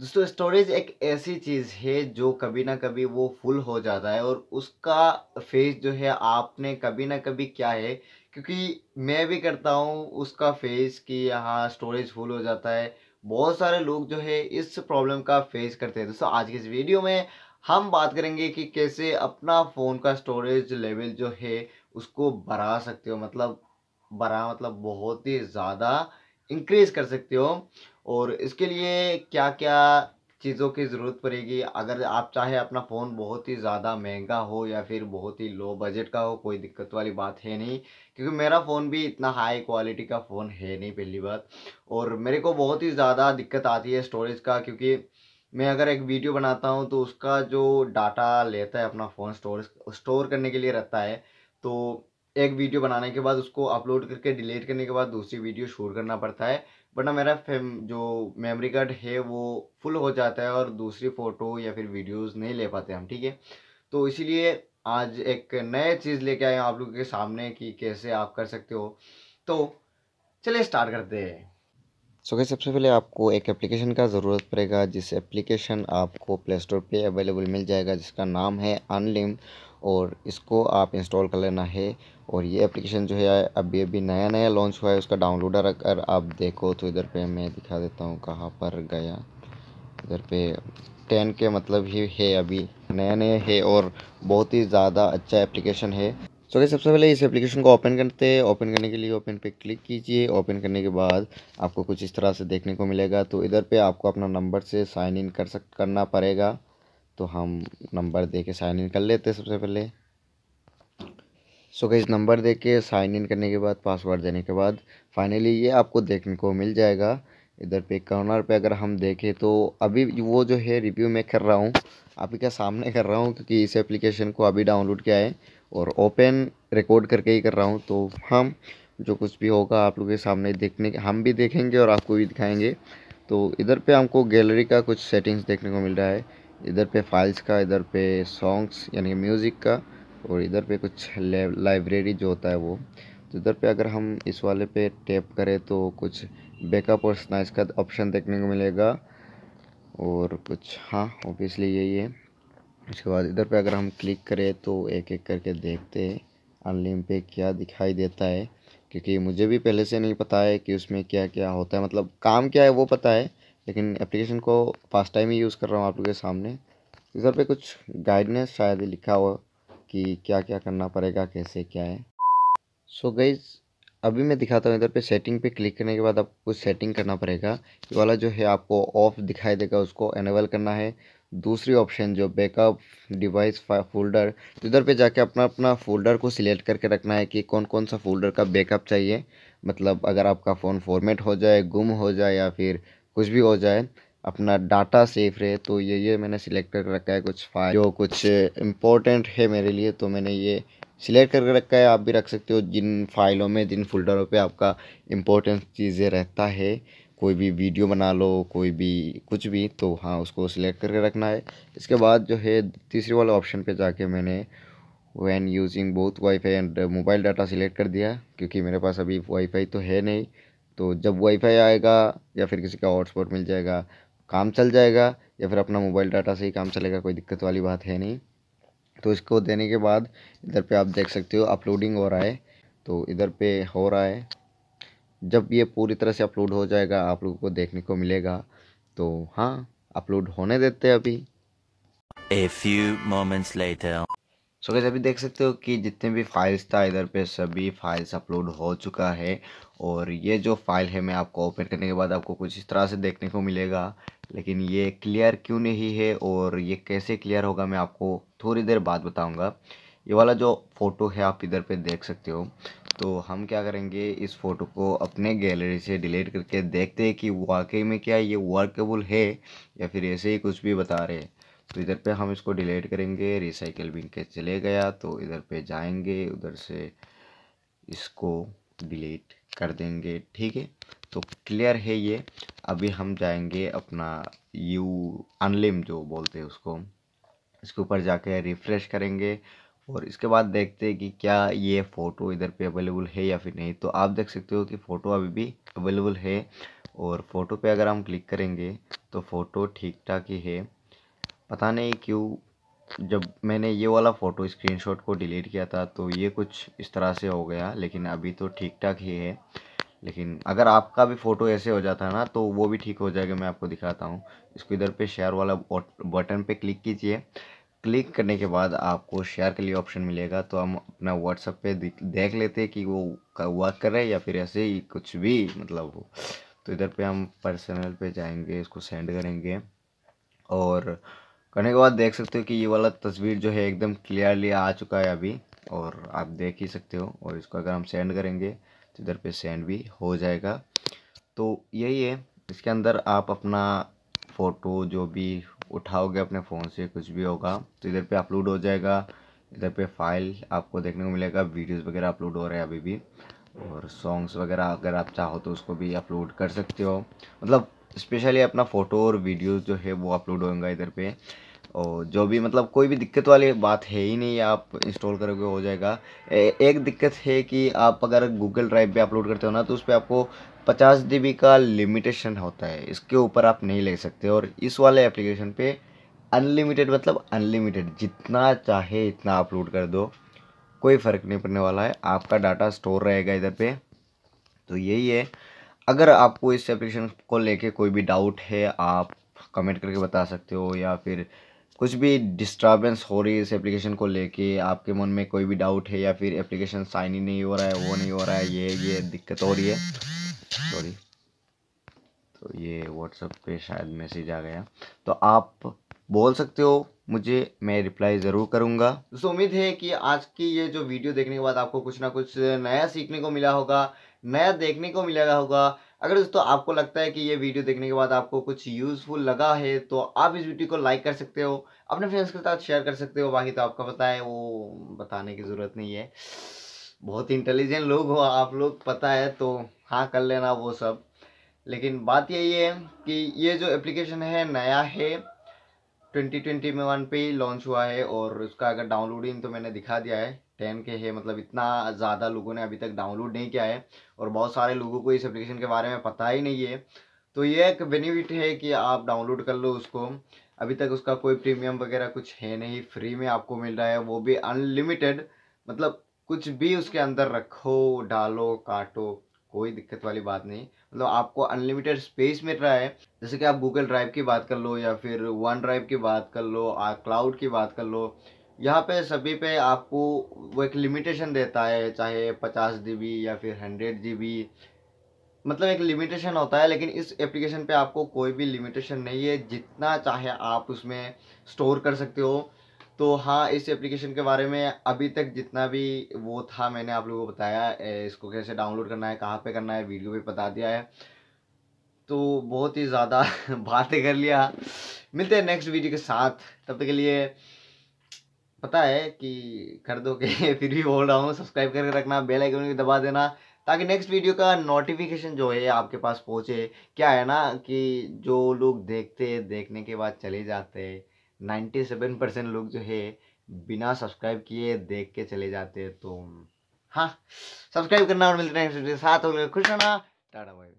दोस्तों स्टोरेज एक ऐसी चीज़ है जो कभी ना कभी वो फुल हो जाता है और उसका फेस जो है आपने कभी ना कभी क्या है क्योंकि मैं भी करता हूँ उसका फेस कि यहाँ स्टोरेज फुल हो जाता है बहुत सारे लोग जो है इस प्रॉब्लम का फेस करते हैं दोस्तों आज की इस वीडियो में हम बात करेंगे कि कैसे अपना फ़ोन का स्टोरेज लेवल जो है उसको बढ़ा सकते हो मतलब बढ़ा मतलब बहुत ही ज़्यादा इंक्रीज़ कर सकते हो और इसके लिए क्या क्या चीज़ों की ज़रूरत पड़ेगी अगर आप चाहे अपना फ़ोन बहुत ही ज़्यादा महंगा हो या फिर बहुत ही लो बजट का हो कोई दिक्कत वाली बात है नहीं क्योंकि मेरा फ़ोन भी इतना हाई क्वालिटी का फ़ोन है नहीं पहली बात और मेरे को बहुत ही ज़्यादा दिक्कत आती है स्टोरेज का क्योंकि मैं अगर एक वीडियो बनाता हूँ तो उसका जो डाटा लेता है अपना फ़ोन स्टोर स्टोर करने के लिए रहता है तो एक वीडियो बनाने के बाद उसको अपलोड करके डिलीट करने के बाद दूसरी वीडियो शूट करना पड़ता है वरना मेरा जो मेमोरी कार्ड है वो फुल हो जाता है और दूसरी फ़ोटो या फिर वीडियोस नहीं ले पाते हम ठीक है तो इसीलिए आज एक नए चीज़ लेके आए आप लोगों के सामने कि कैसे आप कर सकते हो तो चलिए स्टार्ट करते हैं सो so, सबसे पहले आपको एक एप्लीकेशन का ज़रूरत पड़ेगा जिस एप्लीकेशन आपको प्ले स्टोर पर अवेलेबल मिल जाएगा जिसका नाम है अनलिम और इसको आप इंस्टॉल कर लेना है और ये एप्लीकेशन जो है अभी अभी नया नया लॉन्च हुआ है उसका डाउनलोडर अगर आप देखो तो इधर पे मैं दिखा देता हूँ कहाँ पर गया इधर पे टेन के मतलब ही है अभी नया नया है और बहुत ही ज़्यादा अच्छा एप्लीकेशन है सो okay, सबसे पहले इस एप्लीकेशन को ओपन करते हैं ओपन करने के लिए ओपन पे क्लिक कीजिए ओपन करने के बाद आपको कुछ इस तरह से देखने को मिलेगा तो इधर पे आपको अपना नंबर से साइन इन कर सक करना पड़ेगा तो हम नंबर दे के साइन इन कर लेते सबसे पहले सो so, गई नंबर दे के साइन इन करने के बाद पासवर्ड देने के बाद फाइनली ये आपको देखने को मिल जाएगा इधर पे कॉर्नर पे अगर हम देखें तो अभी वो जो है रिव्यू मैं कर रहा हूँ आपके सामने कर रहा हूँ क्योंकि इस एप्लीकेशन को अभी डाउनलोड किया है और ओपन रिकॉर्ड करके ही कर रहा हूँ तो हम जो कुछ भी होगा आप लोगों के सामने देखने हम भी देखेंगे और आपको भी दिखाएंगे तो इधर पे हमको गैलरी का कुछ सेटिंग्स देखने को मिल रहा है इधर पे फाइल्स का इधर पे सॉन्ग्स यानी म्यूज़िक का और इधर पे कुछ लाइब्रेरी जो होता है वो तो इधर पे अगर हम इस वाले पे टैप करें तो कुछ बैकअप और स्नैच का ऑप्शन देखने को मिलेगा और कुछ हाँ ओबियसली यही है उसके बाद इधर पे अगर हम क्लिक करें तो एक एक करके देखते हैं अनलिम पे क्या दिखाई देता है क्योंकि मुझे भी पहले से नहीं पता है कि उसमें क्या क्या होता है मतलब काम क्या है वो पता है लेकिन एप्लीकेशन को फर्स्ट टाइम ही यूज़ कर रहा हूँ आप लोगों के सामने इधर पे कुछ गाइडनेस शायद लिखा हो कि क्या क्या करना पड़ेगा कैसे क्या है सो so गई अभी मैं दिखाता हूँ इधर पे सेटिंग पे क्लिक करने के बाद आपको कुछ सेटिंग करना पड़ेगा ये वाला जो है आपको ऑफ दिखाई देगा उसको एनेबल करना है दूसरी ऑप्शन जो बैकअप डिवाइस फोल्डर तो इधर पे जाके अपना अपना फोल्डर को सिलेक्ट करके रखना है कि कौन कौन सा फोल्डर का बैकअप चाहिए मतलब अगर आपका फ़ोन फॉर्मेट हो जाए गुम हो जाए या फिर कुछ भी हो जाए अपना डाटा सेफ रहे तो ये ये मैंने सिलेक्ट कर रखा है कुछ फाइल जो कुछ इम्पोर्टेंट है मेरे लिए तो मैंने ये सिलेक्ट करके रखा है आप भी रख सकते हो जिन फाइलों में जिन फोल्डरों पे आपका इम्पोर्टेंट चीज़ें रहता है कोई भी वीडियो बना लो कोई भी कुछ भी तो हाँ उसको सिलेक्ट करके रखना है इसके बाद जो है तीसरे वाले ऑप्शन पे जाके मैंने when using both wifi and mobile data select कर दिया क्योंकि मेरे पास अभी वाईफाई तो है नहीं तो जब वाईफाई आएगा या फिर किसी का हॉटस्पॉट मिल जाएगा काम चल जाएगा या फिर अपना मोबाइल डाटा से ही काम चलेगा कोई दिक्कत वाली बात है नहीं तो इसको देने के बाद इधर पे आप देख सकते हो अपलोडिंग हो रहा है तो इधर पे हो रहा है जब ये पूरी तरह से अपलोड हो जाएगा आप लोगों को देखने को मिलेगा तो हाँ अपलोड होने देते हैं अभी A few moments later. So gas अभी देख सकते हो कि जितने भी फाइल्स था इधर पे सभी फाइल्स अपलोड हो चुका है और ये जो फाइल है मैं आपको ओपन करने के बाद आपको कुछ इस तरह से देखने को मिलेगा लेकिन ये क्लियर क्यों नहीं है और ये कैसे क्लियर होगा मैं आपको थोड़ी देर बाद बताऊँगा ये वाला जो फ़ोटो है आप इधर पे देख सकते हो तो हम क्या करेंगे इस फ़ोटो को अपने गैलरी से डिलीट करके देखते हैं कि वाकई में क्या ये वर्कबुल है या फिर ऐसे ही कुछ भी बता रहे हैं तो इधर पे हम इसको डिलीट करेंगे रिसाइकिल बिन के चले गया तो इधर पे जाएंगे उधर से इसको डिलीट कर देंगे ठीक है तो क्लियर है ये अभी हम जाएंगे अपना यू अनलिम जो बोलते हैं उसको इसके ऊपर जाके रिफ़्रेश करेंगे और इसके बाद देखते हैं कि क्या ये फ़ोटो इधर पे अवेलेबल है या फिर नहीं तो आप देख सकते हो कि फ़ोटो अभी भी अवेलेबल है और फ़ोटो पे अगर हम क्लिक करेंगे तो फ़ोटो ठीक ठाक ही है पता नहीं क्यों जब मैंने ये वाला फ़ोटो स्क्रीनशॉट को डिलीट किया था तो ये कुछ इस तरह से हो गया लेकिन अभी तो ठीक ठाक ही है लेकिन अगर आपका भी फ़ोटो ऐसे हो जाता है ना तो वो भी ठीक हो जाएगा मैं आपको दिखाता हूँ इसको इधर पे शेयर वाला बटन पे क्लिक कीजिए क्लिक करने के बाद आपको शेयर के लिए ऑप्शन मिलेगा तो हम अपना व्हाट्सअप पर देख लेते हैं कि वो वर्क कर रहे या फिर ऐसे ही कुछ भी मतलब हो तो इधर पे हम पर्सनल पर जाएंगे इसको सेंड करेंगे और करने के बाद देख सकते हो कि ये वाला तस्वीर जो है एकदम क्लियरली आ चुका है अभी और आप देख ही सकते हो और इसको अगर हम सेंड करेंगे तो इधर पे सेंड भी हो जाएगा तो यही है इसके अंदर आप अपना फ़ोटो जो भी उठाओगे अपने फ़ोन से कुछ भी होगा तो इधर पे अपलोड हो जाएगा इधर पे फाइल आपको देखने को मिलेगा वीडियोस वगैरह अपलोड हो रहे हैं अभी भी और सॉन्ग्स वगैरह अगर आप चाहो तो उसको भी अपलोड कर सकते हो मतलब स्पेशली अपना फ़ोटो और वीडियोज जो है वो अपलोड होगा इधर पे और जो भी मतलब कोई भी दिक्कत वाली बात है ही नहीं आप इंस्टॉल करोगे हो जाएगा ए, एक दिक्कत है कि आप अगर गूगल ड्राइव पे अपलोड करते हो ना तो उस पर आपको पचास जी का लिमिटेशन होता है इसके ऊपर आप नहीं ले सकते और इस वाले एप्लीकेशन पे अनलिमिटेड मतलब अनलिमिटेड जितना चाहे इतना अपलोड कर दो कोई फ़र्क नहीं पड़ने वाला है आपका डाटा स्टोर रहेगा इधर पे तो यही है अगर आपको इस एप्लीकेशन को लेके कोई भी डाउट है आप कमेंट करके बता सकते हो या फिर कुछ भी डिस्टर्बेंस हो रही है इस एप्लीकेशन को लेके आपके मन में कोई भी डाउट है या फिर एप्लीकेशन साइन ही नहीं हो रहा है वो नहीं हो रहा है ये ये दिक्कत हो रही है सॉरी तो ये व्हाट्सएप पे शायद मैसेज आ गया तो आप बोल सकते हो मुझे मैं रिप्लाई ज़रूर करूँगा दोस्तों उम्मीद है कि आज की ये जो वीडियो देखने के बाद आपको कुछ ना कुछ नया सीखने को मिला होगा नया देखने को मिलेगा होगा अगर दोस्तों आपको लगता है कि ये वीडियो देखने के बाद आपको कुछ यूज़फुल लगा है तो आप इस वीडियो को लाइक कर सकते हो अपने फ्रेंड्स के साथ शेयर कर सकते हो बाकी तो आपका पता है वो बताने की ज़रूरत नहीं है बहुत इंटेलिजेंट लोग हो आप लोग पता है तो हाँ कर लेना वो सब लेकिन बात यही है कि ये जो एप्लीकेशन है नया है 2020 में वन पे लॉन्च हुआ है और उसका अगर डाउनलोडिंग तो मैंने दिखा दिया है टेन के है मतलब इतना ज़्यादा लोगों ने अभी तक डाउनलोड नहीं किया है और बहुत सारे लोगों को इस एप्लीकेशन के बारे में पता ही नहीं है तो ये एक बेनिफिट है कि आप डाउनलोड कर लो उसको अभी तक उसका कोई प्रीमियम वगैरह कुछ है नहीं फ्री में आपको मिल रहा है वो भी अनलिमिटेड मतलब कुछ भी उसके अंदर रखो डालो काटो कोई दिक्कत वाली बात नहीं मतलब आपको अनलिमिटेड स्पेस मिल रहा है जैसे कि आप गूगल ड्राइव की बात कर लो या फिर वन ड्राइव की बात कर लो क्लाउड की बात कर लो यहाँ पे सभी पे आपको वो एक लिमिटेशन देता है चाहे पचास जी या फिर हंड्रेड जी मतलब एक लिमिटेशन होता है लेकिन इस एप्लीकेशन पे आपको कोई भी लिमिटेशन नहीं है जितना चाहे आप उसमें स्टोर कर सकते हो तो हाँ इस एप्लीकेशन के बारे में अभी तक जितना भी वो था मैंने आप लोगों को बताया इसको कैसे डाउनलोड करना है कहाँ पे करना है वीडियो भी बता दिया है तो बहुत ही ज़्यादा बातें कर लिया मिलते हैं नेक्स्ट वीडियो के साथ तब तक के लिए पता है कि कर दोगे फिर भी बोल रहा हूँ सब्सक्राइब करके रखना बेल आइकन भी दबा देना ताकि नेक्स्ट वीडियो का नोटिफिकेशन जो है आपके पास पहुँचे क्या है ना कि जो लोग देखते देखने के बाद चले जाते हैं नाइन्टी सेवन परसेंट लोग जो है बिना सब्सक्राइब किए देख के चले जाते हैं तो हाँ सब्सक्राइब करना और मिलते हैं नेक्स्ट वीडियो के साथ खुश रहना टाटा भाई